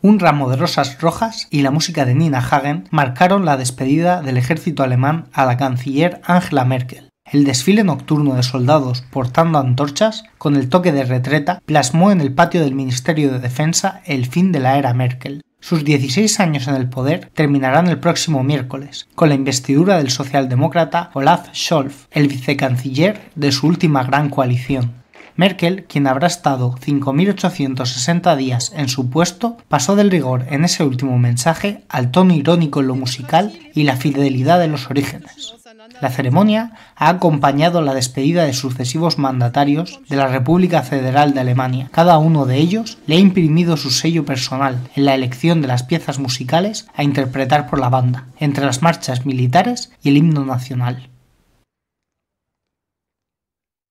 Un ramo de rosas rojas y la música de Nina Hagen marcaron la despedida del ejército alemán a la canciller Angela Merkel. El desfile nocturno de soldados portando antorchas, con el toque de retreta, plasmó en el patio del Ministerio de Defensa el fin de la era Merkel. Sus 16 años en el poder terminarán el próximo miércoles, con la investidura del socialdemócrata Olaf Scholz, el vicecanciller de su última gran coalición. Merkel, quien habrá estado 5.860 días en su puesto, pasó del rigor en ese último mensaje al tono irónico en lo musical y la fidelidad de los orígenes. La ceremonia ha acompañado la despedida de sucesivos mandatarios de la República Federal de Alemania. Cada uno de ellos le ha imprimido su sello personal en la elección de las piezas musicales a interpretar por la banda, entre las marchas militares y el himno nacional.